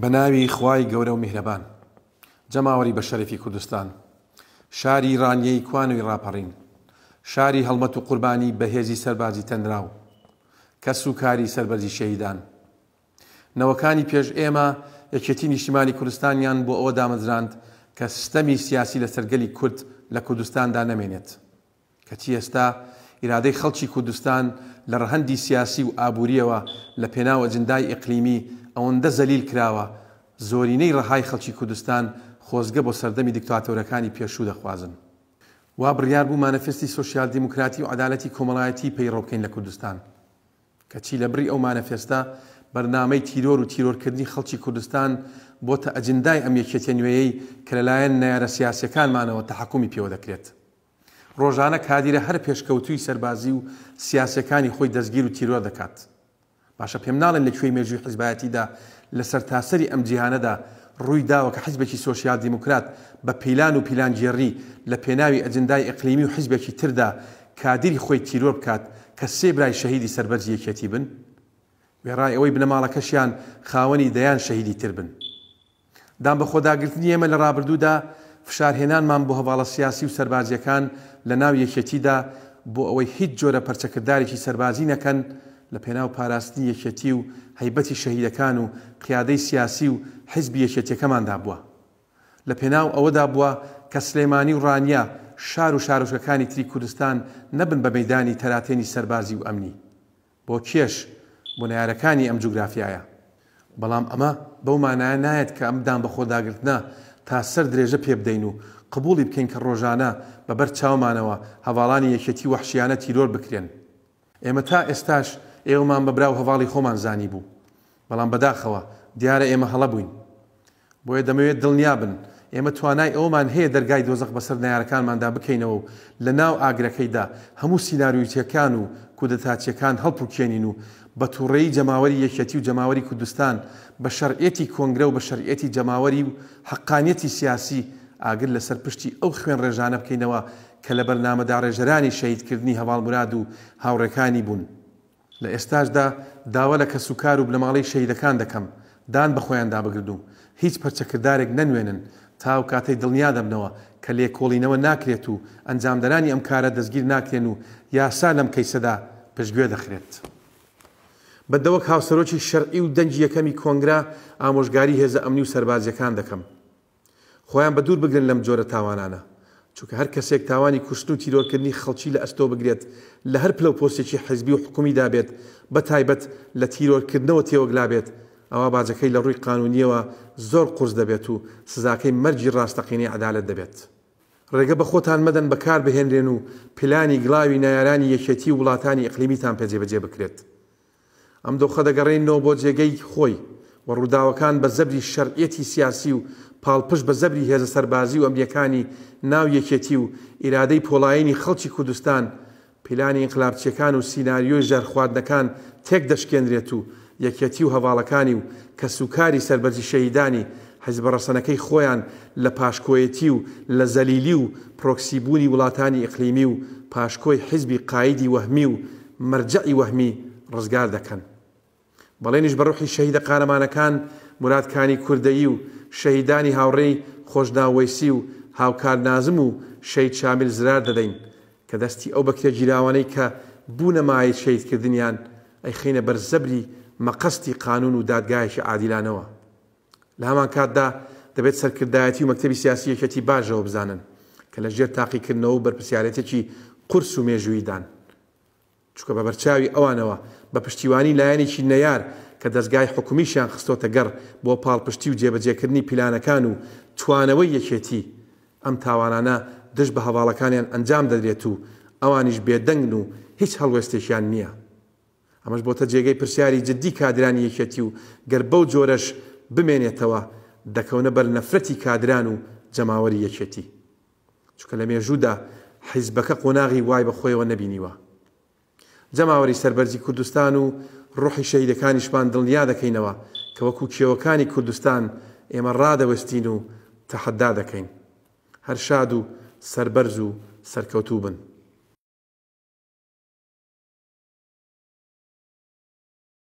بە ناوی خوای گەورە و میهرەبان جەماوەری بە شەرفی کوردستان شاری ڕانیەی کوانوی ڕاپەڕین شاری هەڵمەت و قوربانی بەهێزی سەربازی تەنراو کە سوکاری سربەرزی شەیدان نەوەکانی پێش ئێمە یەکێتی نیشتیمانی کوردستانیان بۆ ئەوە دامەزراند کە سیستەمی سیاسی لە سەرگەلی کورد لە کوردستاندا نەمێنێت کەچی ئێستا ئیرادەی خەڵکی کوردستان لە ڕهەندی سیاسی و ئابوووریەوە لە پێناوە جندای ئقلیمی ئەوەندە زەلیل کراوە زۆرینەی ڕەهای خەڵکی کوردستان خۆزگە بۆ سەردەمی دیکتاتۆرەکانی پێشوو دەخوازن. وا بڕیار بوو مانەفستی سوسیال دیموکراتی و عدالەتی کۆمەڵایەتی پەیڕۆکەین لە کوردستان کە چی لە بری ئەو مانەفێستا بەرنامەی تیرۆر و تیرۆرکردنی خەڵکی کوردستان بۆتە ئەجندای ئەم یەکێتە نوێیەی کە لەلایەن نارە سیاسەکانمانەوە تەحکومی پێوە دەکرێت. ڕۆژانە کادیرە هەر پێشکەوتوی سەربازی و سیاسەکانی خۆی دەستگیر و تیرۆ دەکات. باشە پێم ناڵێن لە کوێی مێژوی حیزبەتیدا لەسەر تاسەری ئەم جیهانەدا ڕووی داوە کە حیزبێکی سۆسیال دیموکرات بە پیلان و پیلانجیێڕی لە پێناوی ئەجندای ئەقلیمی و حیزبێکی تردا کادری خۆی تیرۆ بکات کە سێ برای شەهیدی سربەرز یەکێتی بن وێڕای ئەوەی بنەماڵەکەشیان خاوەنی دەیان شەهیدی تر بن دام بە خۆداگرتنی ئێمە لە ڕابردوودا فشارهێنانمان بۆ هەواڵە سیاسی و سربازیەکان لە ناو یەکێتیدا بۆ ئەوەی هیچ جۆرە پەرچەکردارێکی سربازی نەکەن لە پێناو پاراستی یەکەتی و هەیبەتی شەهیدەکان و قیادەی سیاسی و حزبی یەکێتیەکەماندا بووە لە پێناو ئەوەدا بووە کە سلێمانی و ڕانیا شار و شارۆشەکانی تری کوردستان نەبن بە مەدانی تەراتێنی سەربازی و ئەمنی بۆ کێش بۆنیارەکانی ئەم جوگرافیایە بەڵام ئەمە بەو مانایە نایەت کە ئەمدان بە خۆداگرتنا تا سەر درێژە پێ بدەین و قبولی بکەین کە ڕۆژانە بەبەر چاومانەوە هەواڵانی یەکێتی وحشیانە تیرۆر بکرێن ئێمە تا ئێستاش ئێوەمان بەبرا و هەواڵی خۆمان زانی بوو بەڵام بەداخەوە دیارە ئێمە هەڵە بووین بۆیە دەمەوێت دڵنیا بن ئێمە توانای ئەومان هەیە دەرگای دۆزەق بەسەر نارەکانماندا بکەینەوە لە ناو ئاگرەکەیدا هەموو سیننارویتیەکان و کودەتاچیەکان هەڵپوکێنین و بە تووڕێی جەماوەری یەکەتی و جەماوەری کوردستان بە شەرعێتی کۆنگرە و بە شەرعێتی جەماوەری و حەقانەتی سیاسی ئاگر لەسەر پشتی ئەو خوێن ڕێژانە بکەینەوە کە لە بەرنامەدا ڕێژەرانی شەیدکردنی هەواڵ مراد و هاوڕەکانی بوون. لە ئێستاشدا داوا لە کە سوکار و لە ماڵی شەیدەکان دەکەم دان بە خۆیاندا بگردوم هیچ پەرچەکردارێک نەنوێنن تاو کاتەی دڵنیا دەبنەوە کە لێکۆڵینەوە ناکرێت و ئەنجامدەرانی ئەم کارە دەستگیر ناکرێن و یاسا لەم کەیسەدا پشتگوێ دەخرێت. بەدەوەک هاوسەرۆکی شەرعی و دەنج یەکەمی کۆنگرا ئامۆژگاری هێزە ئەمنی و سەربازیەکان دەکەم. خۆیان بە دوور بگرن لەم جۆرە تاوانانە. چونکە هەر کەسێک تاوانی کوشتن و تیرۆکردنی خەڵکی لە ئەستۆ بگرێت لە هەر پلە پۆستێکی حزبی و حکومی دابێت بە تایبەت لە تیرۆرکردنەوە تێوەگلابێت ئەوە باجەکەی لە ڕووی قانونیەوە زۆر قرس دەبێت و سزاکەی مەرجی ڕاستەقینی عدالت دەبێت. ڕێگە بە خۆتان مەدەن بەکار بهێنرێن و پلانی گڵاوی نایارانی یەکێتی وڵاتانی ئەقلیمیتان پێجێبەجێ بکرێت. ئەم دۆخە دەگەڕێنەوە بۆ جێگەی خۆی و ڕووداوەکان بە زەبری شەرعەتی سیاسی و پاڵپش بە زەبری هێزە سەربازی و ئەمریەکانی ناو یەکێتی و ئیرادەی پۆلایەنی خەڵکی کوردستان پیلانی انقلابچیەکان و سینناریۆی ژەرخواردنەکان تێک دەشکێنرێت و یەکێتی و هەواڵەکانی و کە سوکاری سربەرجی شەیدانی حەزب ڕەسەنەکەی خۆیان لە پاشکۆیەتی و لە زەلیلی و پرۆکسیبوونی وڵاتانی ئەقلیمی و پاشکۆی حیزبی قاعدی وەهمی و مەرجعی وەهمی ڕزگار دەکەن. بەڵێنیش بەڕوحی شەهیدە قارەمانەکان مراتکانی کوردایی و شەهیدانی هاوڕێی خۆشناوەیسی و هاوکار نازم و شەید شامیل زرار دەدەین کە دەستی ئەو بەکرێ جیراوانەی کە بوونەمایە شەیدکردنیان ئەی خینە بەر زەبری مەقەستی قانون و دادگایشی عادیلانەوە لە هەمان کاتدا دەبێت سەرکردایەتی و مەکتتەبی سیاسی یەکەتی باشەوە بزانن کە لە ژێر تاقیکردنەوە بەرپسیارەتێکی قرس و مێژوییدان چکە بە بەرچاوی ئەوانەوە بە پشتیوانی لایەنێکی نەیار کە دەستگای حکومیشیان خستۆتە گەڕ بۆ پاڵپشتی و جێبەجێکردنی پیلانەکان و توانەوەی یەکێتی ئەم تاوانانە دشت بە هەواڵەکانیان ئەنجام دەدرێت و ئەوانیش بێدەنگن و هیچ هەڵوێستێکیان نییە. ئەمەش بۆتە جێگەی پرسیاری جددی کادرانی یەکێتی و گەر بەو جۆرەش بمێنێتەوە دەکەونە بەر نەفرەتی کادران و جەماوەری یەکێتی. چکە لە مێژوودا حیزبەکە قۆناغی وای بە خۆیەوە نەبینیوە. جەماوەری سربەرزی کوردستان و ڕوحی شەیدەکانی شپان دڵنیا دەکەینەوە کە وەکو کێوەکانی کوردستان ئێمە ڕادەوەستین و تەحەدا دەکەین هەر شاد و سربەرز و سەرکەوتوو بن